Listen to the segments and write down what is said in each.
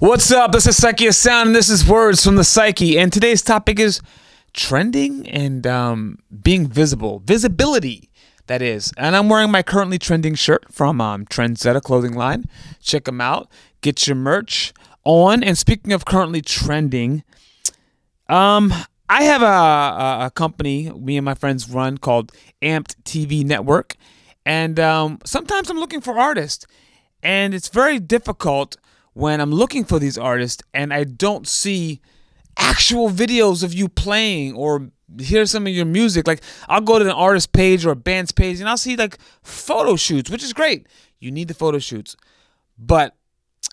What's up? This is Psyche Sound, and this is Words from the Psyche. And today's topic is trending and um, being visible, visibility. That is, and I'm wearing my currently trending shirt from um, Trendsetter Clothing Line. Check them out. Get your merch on. And speaking of currently trending, um, I have a, a company me and my friends run called Amped TV Network, and um, sometimes I'm looking for artists, and it's very difficult when I'm looking for these artists and I don't see actual videos of you playing or hear some of your music. Like I'll go to an artist page or a band's page and I'll see like photo shoots, which is great. You need the photo shoots. But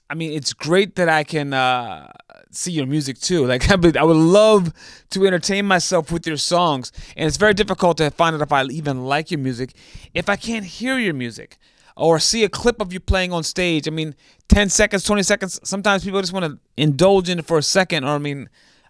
I mean, it's great that I can uh, see your music too. Like I would, I would love to entertain myself with your songs, and it's very difficult to find out if I even like your music if I can't hear your music or see a clip of you playing on stage. I mean, 10 seconds, 20 seconds. Sometimes people just want to indulge in it for a second. Or I mean,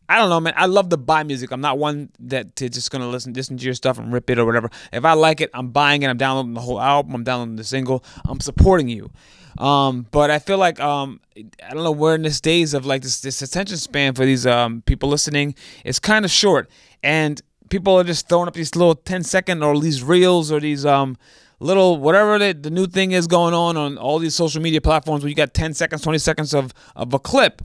I don't know, man. I love to buy music. I'm not one that to just gonna listen listen to your stuff and rip it or whatever. If I like it, I'm buying it. I'm downloading the whole album. I'm downloading the single. I'm supporting you. Um, but I feel like um, I don't know. We're in this days of like this this attention span for these um, people listening. It's kind of short, and people are just throwing up these little 10 second or these reels or these um little whatever they, the new thing is going on on all these social media platforms where you got 10 seconds, 20 seconds of, of a clip.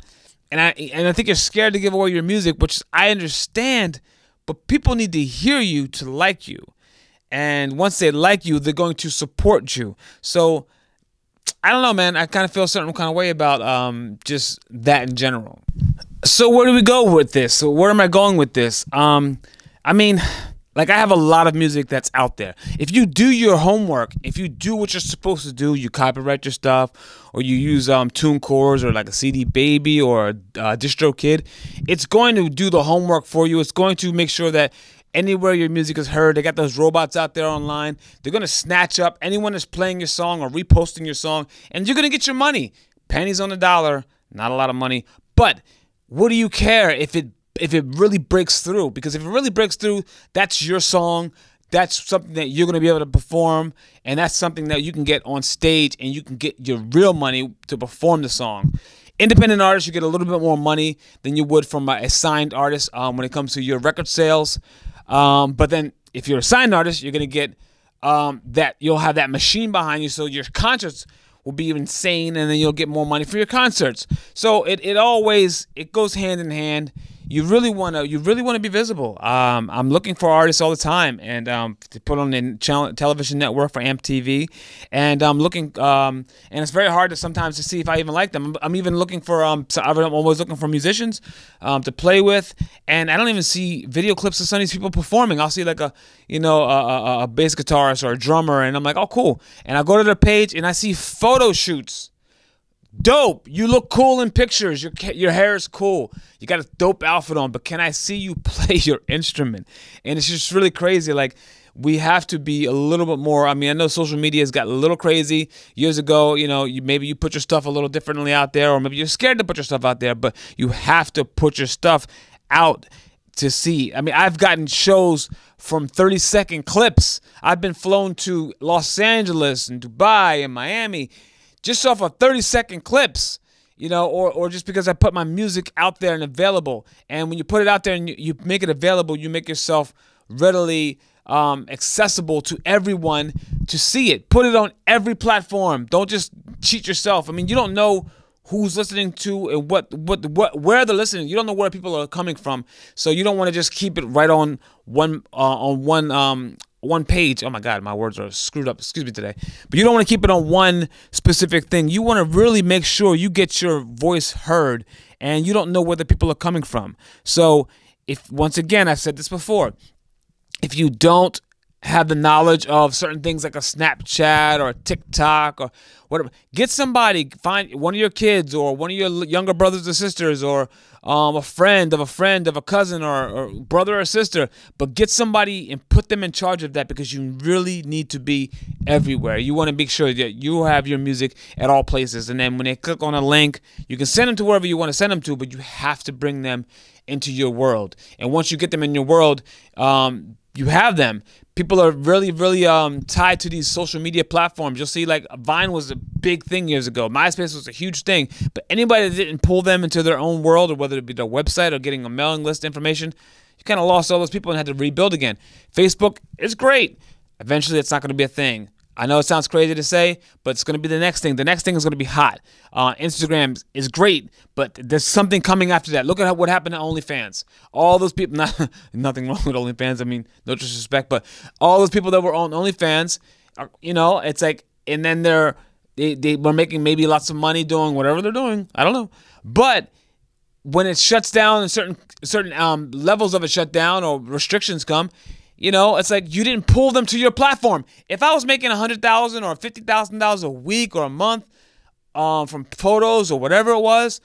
And I and I think you're scared to give away your music, which I understand, but people need to hear you to like you. And once they like you, they're going to support you. So I don't know, man. I kind of feel a certain kind of way about um, just that in general. So where do we go with this? So where am I going with this? Um, I mean, like I have a lot of music that's out there. If you do your homework, if you do what you're supposed to do, you copyright your stuff, or you use um, TuneCores or like a CD Baby or a uh, DistroKid, it's going to do the homework for you. It's going to make sure that anywhere your music is heard, they got those robots out there online. They're gonna snatch up anyone that's playing your song or reposting your song, and you're gonna get your money. Pennies on the dollar, not a lot of money, but what do you care if it if it really breaks through because if it really breaks through that's your song that's something that you're going to be able to perform and that's something that you can get on stage and you can get your real money to perform the song independent artists you get a little bit more money than you would from a signed artist um, when it comes to your record sales um, but then if you're a signed artist you're going to get um, that you'll have that machine behind you so your concerts will be insane and then you'll get more money for your concerts so it, it always it goes hand in hand you really want to you really want to be visible. Um, I'm looking for artists all the time, and um, to put on the channel, television network for AMP TV, and I'm looking. Um, and it's very hard to sometimes to see if I even like them. I'm even looking for um, so I'm always looking for musicians um, to play with, and I don't even see video clips of some of these people performing. I'll see like a you know a, a, a bass guitarist or a drummer, and I'm like, oh cool. And I go to their page and I see photo shoots dope. You look cool in pictures. Your your hair is cool. You got a dope outfit on, but can I see you play your instrument? And it's just really crazy. Like we have to be a little bit more. I mean, I know social media has got a little crazy years ago. You know, you, maybe you put your stuff a little differently out there, or maybe you're scared to put your stuff out there. But you have to put your stuff out to see. I mean, I've gotten shows from 30 second clips. I've been flown to Los Angeles and Dubai and Miami just off of 30 second clips you know, or, or just because I put my music out there and available. And when you put it out there and you, you make it available, you make yourself readily um, accessible to everyone to see it. Put it on every platform. Don't just cheat yourself. I mean, you don't know who's listening to and what what what where they're listening. You don't know where people are coming from, so you don't want to just keep it right on one uh, on one um, one page. Oh my God, my words are screwed up. Excuse me today. But you don't want to keep it on one specific thing. You want to really make sure you get your voice heard and you don't know where the people are coming from. So, if once again, I've said this before, if you don't have the knowledge of certain things like a Snapchat or a TikTok or whatever. Get somebody, find one of your kids or one of your younger brothers or sisters or um, a friend of a friend of a cousin or, or brother or sister, but get somebody and put them in charge of that because you really need to be everywhere. You want to make sure that you have your music at all places. And then when they click on a link, you can send them to wherever you want to send them to, but you have to bring them into your world. And once you get them in your world, um, you have them. People are really, really um, tied to these social media platforms. You'll see, like Vine was a big thing years ago. MySpace was a huge thing. But anybody that didn't pull them into their own world, or whether it be their website or getting a mailing list information, you kind of lost all those people and had to rebuild again. Facebook is great. Eventually, it's not going to be a thing. I know it sounds crazy to say, but it's going to be the next thing. The next thing is going to be hot. Uh, Instagram is great, but there's something coming after that. Look at what happened to OnlyFans. All those people, not, nothing wrong with OnlyFans. I mean, no disrespect, but all those people that were on OnlyFans, are, uh, you know, it's like, and then they're they they were making maybe lots of money doing whatever they're doing. I don't know, but when it shuts down and certain certain um, levels of it shut down or restrictions come, you know, it's like you didn't pull them to your platform. If I was making a hundred thousand or fifty thousand dollars a week or a month um, from photos or whatever it was,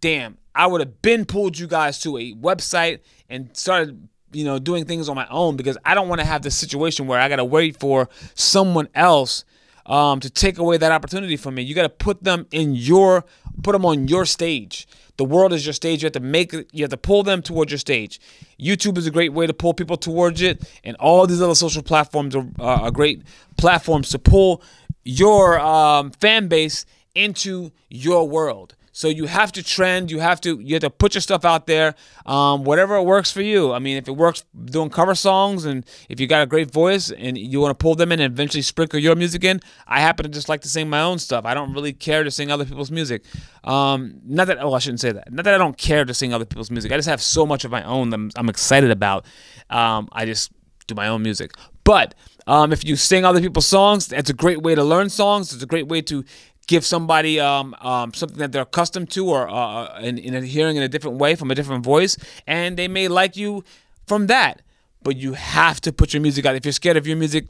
damn, I would have been pulled you guys to a website and started you know doing things on my own because I don't want to have this situation where I got to wait for someone else um, to take away that opportunity from me. You got to put them in your put them on your stage. The world is your stage. You have to make it, you have to pull them towards your stage. YouTube is a great way to pull people towards it, and all these other social platforms are, uh, are great platforms to pull your um, fan base into your world. So you have to trend. You have to you have to put your stuff out there. Um, whatever works for you. I mean, if it works doing cover songs, and if you got a great voice and you want to pull them in and eventually sprinkle your music in, I happen to just like to sing my own stuff. I don't really care to sing other people's music. Um, not that oh, I shouldn't say that. Not that I don't care to sing other people's music. I just have so much of my own that I'm, excited about. Um, I just do my own music. But um, if you sing other people's songs, that's a great way to learn songs. It's a great way to give somebody um, um, something that they're accustomed to or uh, uh in, in hearing in a different way from a different voice, and they may like you from that. But you have to put your music out. If you're scared of your music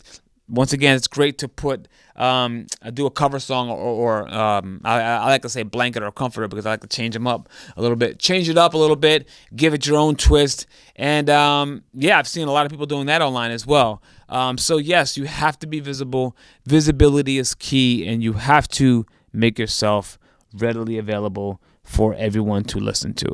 once again, it's great to put um, uh, do a cover song or, or um, I, I, like to say blanket or comforter because I like to change them up a little bit, change it up a little bit, give it your own twist, and um, yeah, I've seen a lot of people doing that online as well. Um, so yes, you have to be visible. Visibility is key, and you have to make yourself readily available for everyone to listen to.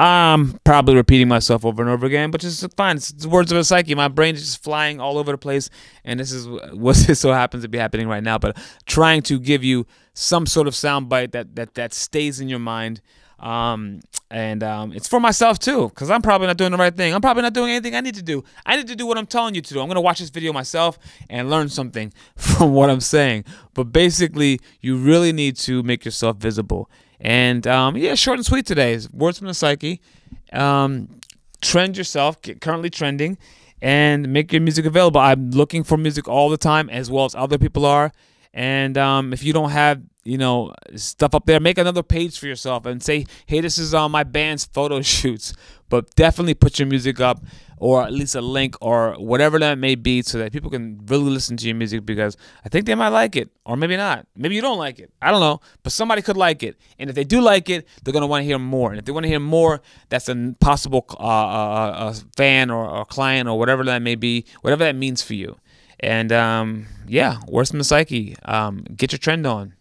I'm probably repeating myself over and over again, but it's fine. It's, words of a psyche. My brain is just flying all over the place, and this is what this so happens to be happening right now. But trying to give you some sort of soundbite that that that stays in your mind, um, and um, it's for myself too, because I'm probably not doing the right thing. I'm probably not doing anything I need to do. I need to do what I'm telling you to do. I'm gonna watch this video myself and learn something from what I'm saying. But basically, you really need to make yourself visible and um, yeah, short and sweet today. Words from the psyche. Um, trend yourself, currently trending, and make your music available. I'm looking for music all the time, as well as other people are. And um, if you don't have you know stuff up there, make another page for yourself and say, hey, this is uh, my band's photo shoots. But definitely put your music up, or at least a link or whatever that may be, so that people can really listen to your music because I think they might like it, or maybe not. Maybe you don't like it. I don't know, but somebody could like it, and if they do like it, they're gonna want to hear more. And if they want to hear more, that's a possible uh, uh, uh, uh, fan or, or client or whatever that may be, whatever that means for you. And um, yeah, Worse Than the Psyche. Um, get your trend on.